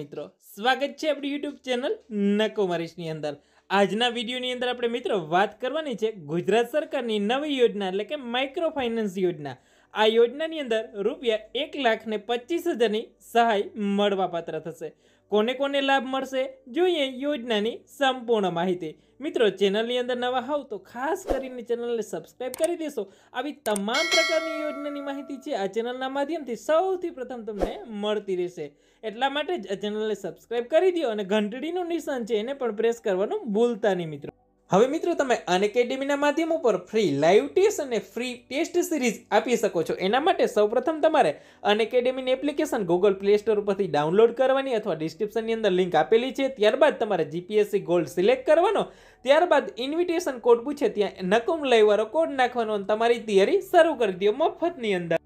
મિત્રો સ્વાગત છે આપણી યુટ્યુબ ચેનલ નકોમારીશની અંદર આજના વિડીયોની અંદર આપણે મિત્રો વાત કરવાની છે ગુજરાત સરકારની નવી યોજના એટલે કે માઇક્રો ફાઇનાન્સ યોજના આ યોજનાની અંદર રૂપિયા એક લાખને ને પચીસ હજારની સહાય મળવાપાત્ર થશે કોને કોને લાભ મળશે જોઈએ યોજનાની સંપૂર્ણ માહિતી મિત્રો ચેનલની અંદર નવા હોવ તો ખાસ કરીને ચેનલને સબસ્ક્રાઈબ કરી દેશો આવી તમામ પ્રકારની યોજનાની માહિતી છે આ ચેનલના માધ્યમથી સૌથી પ્રથમ તમને મળતી રહેશે એટલા માટે જ આ ચેનલને સબસ્ક્રાઈબ કરી દો અને ઘંટડીનું નિશાન છે એને પણ પ્રેસ કરવાનું ભૂલતા નહીં મિત્રો હવે મિત્રો તમે અનએકેડેમીના માધ્યમ ઉપર ફ્રી લાઈવ ટેસ્ટ અને ફ્રી ટેસ્ટ સિરીઝ આપી શકો છો એના માટે સૌપ્રથમ તમારે અનએકેડેમીની એપ્લિકેશન ગૂગલ પ્લે સ્ટોર ઉપરથી ડાઉનલોડ કરવાની અથવા ડિસ્ક્રિપ્શનની અંદર લિંક આપેલી છે ત્યારબાદ તમારે જીપીએસસી ગોલ્ડ સિલેક્ટ કરવાનો ત્યારબાદ ઇન્વિટેશન કોડ પૂછે ત્યાં નકુમ લઈવાળો કોડ નાખવાનો અને તમારી તૈયારી શરૂ કરી દો મફતની અંદર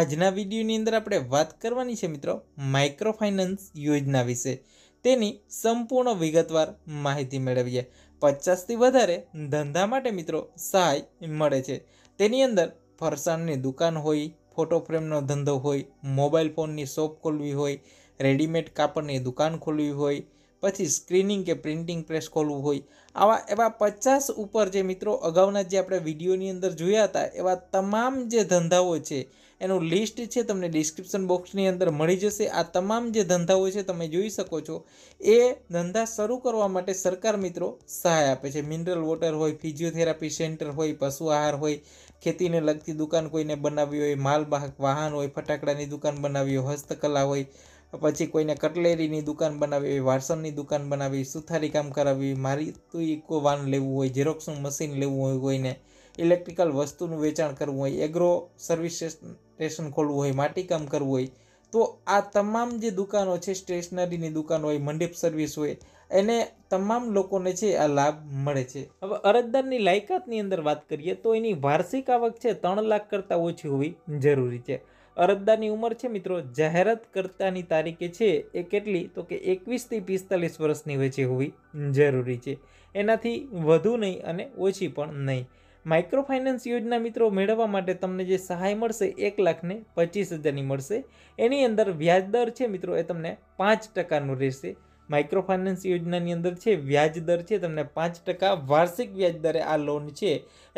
આજના વિડીયોની અંદર આપણે વાત કરવાની છે મિત્રો માઇક્રો ફાઇનાન્સ યોજના વિશે તેની સંપૂર્ણ વિગતવાર માહિતી મેળવીએ પચાસથી વધારે ધંધા માટે મિત્રો સહાય મળે છે તેની અંદર ફરસાણની દુકાન હોય ફોટો ફ્રેમનો ધંધો હોય મોબાઈલ ફોનની શોપ ખોલવી હોય રેડીમેડ કાપડની દુકાન ખોલવી હોય પછી સ્ક્રીનિંગ કે પ્રિન્ટિંગ પ્રેસ ખોલવું હોય આવા એવા પચાસ ઉપર જે મિત્રો અગાઉના જે આપણે વિડીયોની અંદર જોયા હતા એવા તમામ જે ધંધાઓ છે એનું લિસ્ટ છે તમને ડિસ્ક્રિપ્શન બોક્સની અંદર મળી જશે આ તમામ જે ધંધાઓ છે તમે જોઈ શકો છો એ ધંધા શરૂ કરવા માટે સરકાર મિત્રો સહાય આપે છે મિનરલ વોટર હોય ફિઝિયોથેરાપી સેન્ટર હોય પશુ આહાર હોય ખેતીને લગતી દુકાન કોઈને બનાવવી હોય માલવાહક વાહન હોય ફટાકડાની દુકાન બનાવી હોય હસ્તકલા હોય પછી કોઈને કટલેરીની દુકાન બનાવી હોય વાસણની દુકાન બનાવી સુથારી કામ કરાવી મારી તો ઇકો વાન લેવું હોય ઝેરોક્સનું મશીન લેવું હોય કોઈને ઇલેક્ટ્રિકલ વસ્તુનું વેચાણ કરવું હોય એગ્રો સર્વિસ સ્ટેશન ખોલવું હોય માટીકામ કરવું હોય તો આ તમામ જે દુકાનો છે સ્ટેશનરીની દુકાન હોય મંડપ સર્વિસ હોય એને તમામ લોકોને છે આ લાભ મળે છે હવે અરજદારની લાયકાતની અંદર વાત કરીએ તો એની વાર્ષિક આવક છે ત્રણ લાખ કરતાં ઓછી હોવી જરૂરી છે અરજદારની ઉંમર છે મિત્રો જાહેરાત કરતાની તારીખે છે એ કેટલી તો કે એકવીસથી પિસ્તાલીસ વર્ષની વચ્ચે હોવી જરૂરી છે એનાથી વધુ નહીં અને ઓછી પણ નહીં માઇક્રો ફાઇનાન્સ યોજના મિત્રો મેળવવા માટે તમને જે સહાય મળશે એક લાખને પચીસ હજારની મળશે એની અંદર વ્યાજદર છે મિત્રો એ તમને પાંચ ટકાનું રહેશે માઇક્રો ફાઇનાન્સ યોજનાની અંદર છે વ્યાજ દર છે તમને પાંચ ટકા વાર્ષિક વ્યાજ દરે આ લોન છે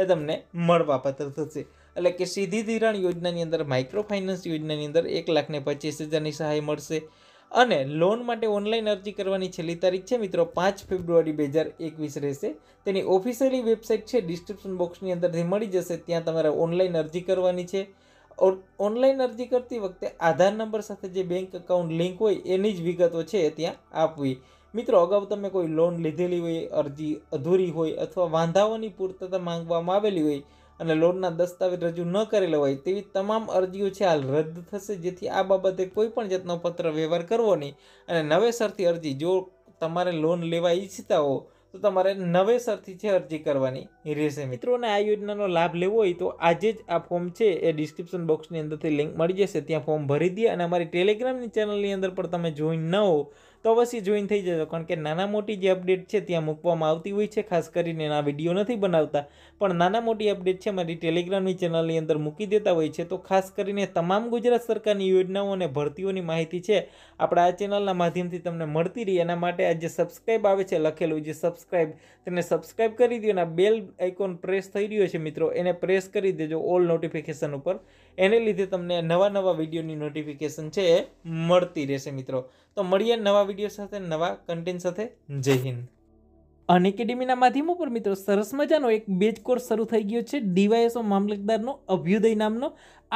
એ તમને મળવાપાત્ર થશે એટલે કે સીધી ધિરાણ યોજનાની અંદર માઇક્રો ફાઇનાન્સ યોજનાની અંદર એક લાખને પચીસ હજારની સહાય મળશે અને લોન માટે ઓનલાઈન અરજી કરવાની છેલ્લી તારીખ છે મિત્રો પાંચ ફેબ્રુઆરી બે હજાર એકવીસ રહેશે તેની ઓફિશિયલી વેબસાઇટ છે ડિસ્ક્રિપ્શન બોક્સની અંદરથી મળી જશે ત્યાં તમારે ઓનલાઈન અરજી કરવાની છે ઓનલાઈન અરજી કરતી વખતે આધાર નંબર સાથે જે બેંક એકાઉન્ટ લિંક હોય એની જ વિગતો છે ત્યાં આપવી મિત્રો અગાઉ તમે કોઈ લોન લીધેલી હોય અરજી અધૂરી હોય અથવા વાંધાઓની પૂર્તતા માંગવામાં આવેલી હોય અને લોનના દસ્તાવેજ રજૂ ન કરેલા હોય તેવી તમામ અરજીઓ છે હાલ રદ થશે જેથી આ બાબતે કોઈ પણ જાતનો પત્ર વ્યવહાર કરવો નહીં અને નવેસરથી અરજી જો તમારે લોન લેવા ઈચ્છતા હો તો તમારે નવેસરથી છે અરજી કરવાની રહેશે મિત્રોને આ યોજનાનો લાભ લેવો હોય તો આજે જ આ ફોર્મ છે એ ડિસ્ક્રિપ્શન બોક્સની અંદરથી લિંક મળી જશે ત્યાં ફોર્મ ભરી દે અને અમારી ટેલિગ્રામની ચેનલની અંદર પણ તમે જોઈન ન હો તો અવશ્ય જોઈન થઈ જજો કારણ કે નાના મોટી જે અપડેટ છે ત્યાં મૂકવામાં આવતી હોય છે ખાસ કરીને આ વિડીયો નથી બનાવતા પણ નાના મોટી અપડેટ છે મારી ટેલિગ્રામની ચેનલની અંદર મૂકી દેતા હોય છે તો ખાસ કરીને તમામ ગુજરાત સરકારની યોજનાઓ અને ભરતીઓની માહિતી છે આપણા આ ચેનલના માધ્યમથી તમને મળતી રહી એના માટે આ જે સબસ્ક્રાઈબ આવે છે લખેલું જે સબસ્ક્રાઈબ તેને સબસ્ક્રાઈબ કરી દો અને બેલ આઇકોન પ્રેસ થઈ રહ્યો છે મિત્રો એને પ્રેસ કરી દેજો ઓલ નોટિફિકેશન ઉપર એને લીધે તમને નવા નવા વિડીયોની નોટિફિકેશન છે એ મળતી રહેશે મિત્રો તો મળીએ નવા વિડીયો સાથે નવા કન્ટેન્ટ સાથે જય હિન્દ અનેકેડેમીના માધ્યમો પર મિત્રો સરસ મજાનો એક બેચ કોર્સ શરૂ થઈ ગયો છે ડીવાયએસઓ મામલતદારનો અભ્યુદય નામનો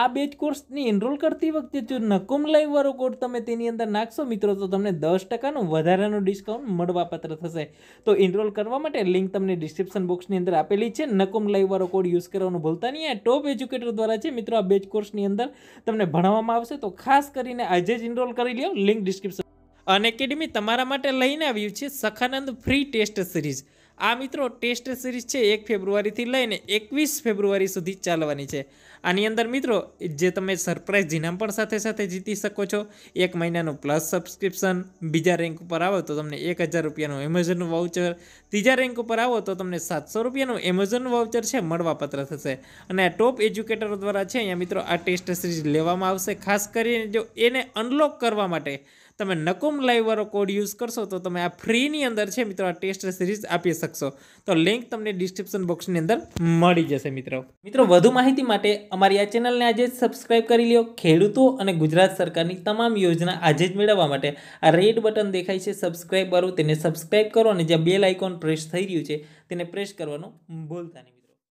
આ બેચ કોર્સની એનરોલ કરતી વખતે જો નકુમ લાઈવવાળો કોડ તમે તેની અંદર નાખશો મિત્રો તો તમને દસ ટકાનું વધારાનું ડિસ્કાઉન્ટ મળવાપાત્ર થશે તો એનરોલ કરવા માટે લિંક તમને ડિસ્ક્રિપ્શન બોક્સની અંદર આપેલી છે નકુમ લાઈવવાળો કોડ યુઝ કરવાનું ભૂલતા નહીં આ ટોપ એજ્યુકેટર દ્વારા છે મિત્રો આ બેચ કોર્સની અંદર તમને ભણાવવામાં આવશે તો ખાસ કરીને આજે જ એનરોલ કરી લ્યો લિંક ડિસ્ક્રિપ્શન અન તમારા માટે લઈને આવ્યું છે સખાનંદ ફ્રી ટેસ્ટ સિરીઝ આ મિત્રો ટેસ્ટ સિરીઝ છે એક ફેબ્રુઆરીથી લઈને એકવીસ ફેબ્રુઆરી સુધી ચાલવાની છે આની અંદર મિત્રો જે તમે સરપ્રાઇઝ જીનામ પણ સાથે સાથે જીતી શકો છો એક મહિનાનું પ્લસ સબસ્ક્રિપ્શન બીજા રેન્ક ઉપર આવો તો તમને એક હજાર રૂપિયાનું એમેઝોન વાઉચર ત્રીજા રેન્ક ઉપર આવો તો તમને સાતસો રૂપિયાનું એમેઝોન વાઉચર છે મળવાપત્ર થશે અને આ ટોપ એજ્યુકેટરો દ્વારા છે અહીંયા મિત્રો આ ટેસ્ટ સિરીઝ લેવામાં આવશે ખાસ કરીને જો એને અનલોક કરવા માટે તમે નકુમ લાઈવવાળો કોડ યુઝ કરશો તો તમે આ ફ્રીની અંદર છે મિત્રો આ ટેસ્ટ સિરીઝ આપી શકશો તો લિંક તમને ડિસ્ક્રિપ્શન બોક્સની અંદર મળી જશે મિત્રો મિત્રો વધુ માહિતી માટે અમારી આ ચેનલને આજે જ સબસ્ક્રાઈબ કરી લ્યો ખેડૂતો અને ગુજરાત સરકારની તમામ યોજના આજે જ મેળવવા માટે આ રેડ બટન દેખાય છે સબસ્ક્રાઈબ કરો તેને સબસ્ક્રાઈબ કરો અને જ્યાં બેલ આઇકોન પ્રેસ થઈ રહ્યું છે તેને પ્રેસ કરવાનું ભૂલતા નહીં